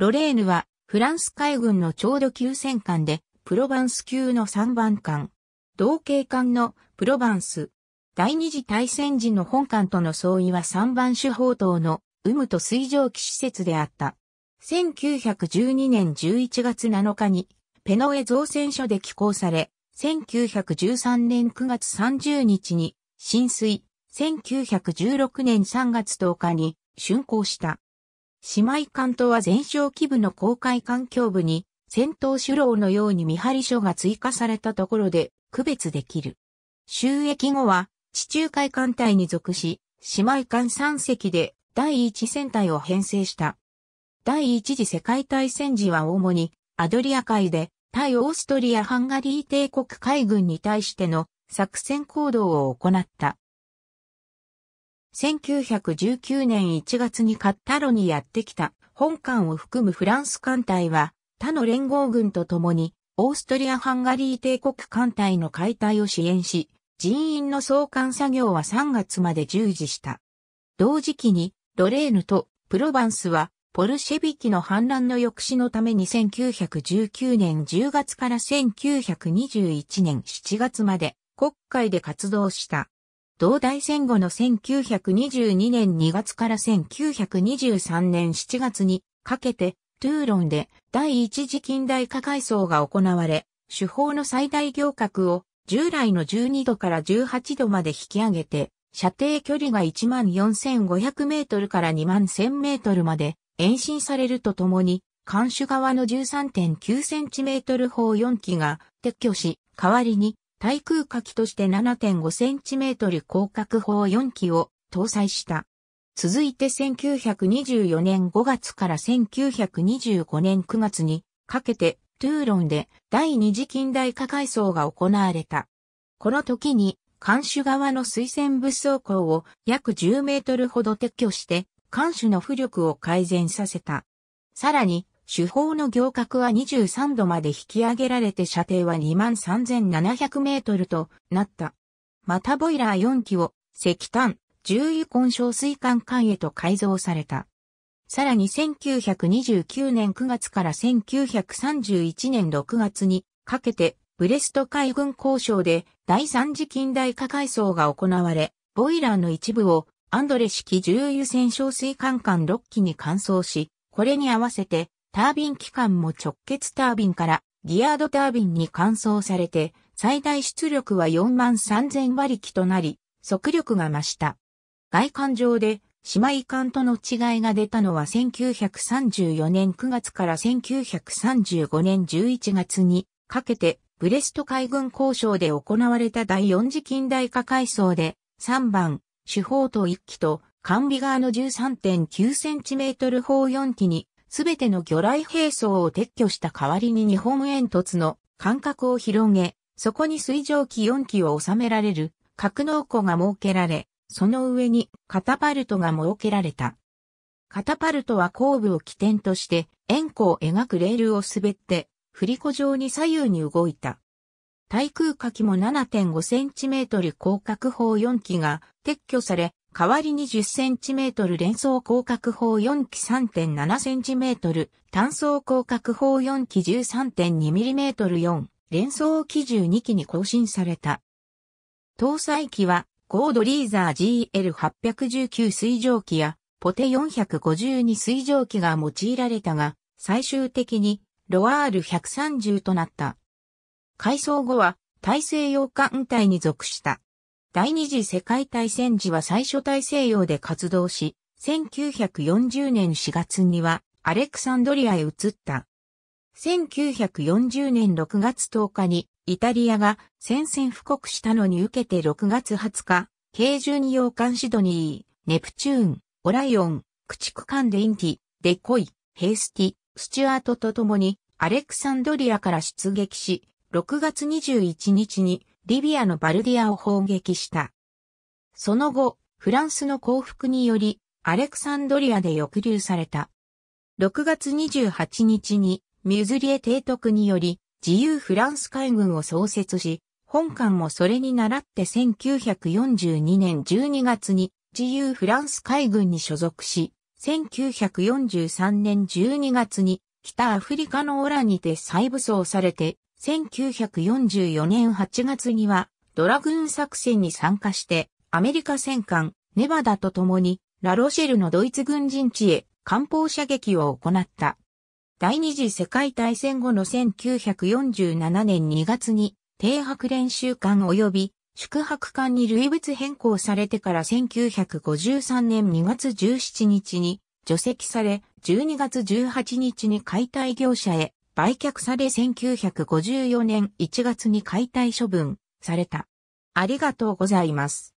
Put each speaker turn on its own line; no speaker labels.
ロレーヌはフランス海軍のちょうど急戦艦でプロヴァンス級の3番艦、同型艦のプロヴァンス。第二次大戦時の本艦との相違は3番手砲塔の有無と水蒸気施設であった。1912年11月7日にペノエ造船所で寄港され、1913年9月30日に浸水、1916年3月10日に竣工した。姉妹艦とは前哨基部の公開環境部に、戦闘首脳のように見張り書が追加されたところで区別できる。収益後は、地中海艦隊に属し、姉妹艦3隻で第1戦隊を編成した。第1次世界大戦時は主にアドリア海で対オーストリア・ハンガリー帝国海軍に対しての作戦行動を行った。1919年1月にカッタロにやってきた本艦を含むフランス艦隊は他の連合軍と共にオーストリア・ハンガリー帝国艦隊の解体を支援し人員の送還作業は3月まで従事した。同時期にロレーヌとプロバンスはポルシェビキの反乱の抑止のために1919年10月から1921年7月まで国会で活動した。同大戦後の1922年2月から1923年7月にかけて、トゥーロンで第一次近代化改装が行われ、手法の最大行角を従来の12度から18度まで引き上げて、射程距離が14,500メートルから21,000メートルまで延伸されるとともに、艦首側の13.9センチメートル砲4機が撤去し、代わりに対空火器として 7.5cm 広角砲4機を搭載した。続いて1924年5月から1925年9月にかけてトゥーロンで第二次近代化改装が行われた。この時に艦首側の水線物装甲を約10メートルほど撤去して艦首の浮力を改善させた。さらに主砲の行角は23度まで引き上げられて射程は23,700メートルとなった。またボイラー4機を石炭、重油根小水管管へと改造された。さらに1929年9月から1931年6月にかけてブレスト海軍交渉で第3次近代化改装が行われ、ボイラーの一部をアンドレ式重油船小水管管6機に換装し、これに合わせてタービン機関も直結タービンからギアードタービンに換装されて、最大出力は4万3000馬力となり、速力が増した。外観上で、姉妹艦との違いが出たのは1934年9月から1935年11月にかけて、ブレスト海軍交渉で行われた第4次近代化改装で、3番、主砲と1機と、艦尾側の 13.9cm 砲4機にすべての魚雷兵装を撤去した代わりに日本煙突の間隔を広げ、そこに水蒸気4機を収められる格納庫が設けられ、その上にカタパルトが設けられた。カタパルトは後部を起点として円弧を描くレールを滑って振り子状に左右に動いた。対空火器も7.5センチメートル広角砲4機が撤去され、代わりに 10cm 連装広角砲4機 3.7cm、単層広角砲4機 13.2mm4、連装機12機に更新された。搭載機は、ゴードリーザー GL819 水蒸気や、ポテ452水蒸気が用いられたが、最終的に、ロアール130となった。改装後は、大西洋艦隊に属した。第二次世界大戦時は最初大西洋で活動し、1940年4月にはアレクサンドリアへ移った。1940年6月10日にイタリアが宣戦布告したのに受けて6月20日、軽巡洋艦シドニー、ネプチューン、オライオン、駆逐艦デインティ、デコイ、ヘイスティ、スチュアートと共にアレクサンドリアから出撃し、6月21日にリビアのバルディアを砲撃した。その後、フランスの降伏により、アレクサンドリアで抑留された。6月28日に、ミュズリエ提督により、自由フランス海軍を創設し、本館もそれに倣って1942年12月に自由フランス海軍に所属し、1943年12月に北アフリカのオラにて再武装されて1944年8月にはドラグーン作戦に参加してアメリカ戦艦ネバダと共にラロシェルのドイツ軍陣地へ艦砲射撃を行った。第二次世界大戦後の1947年2月に停泊練習艦及び宿泊艦に類別変更されてから1953年2月17日に除籍され12月18日に解体業者へ売却され1954年1月に解体処分された。ありがとうございます。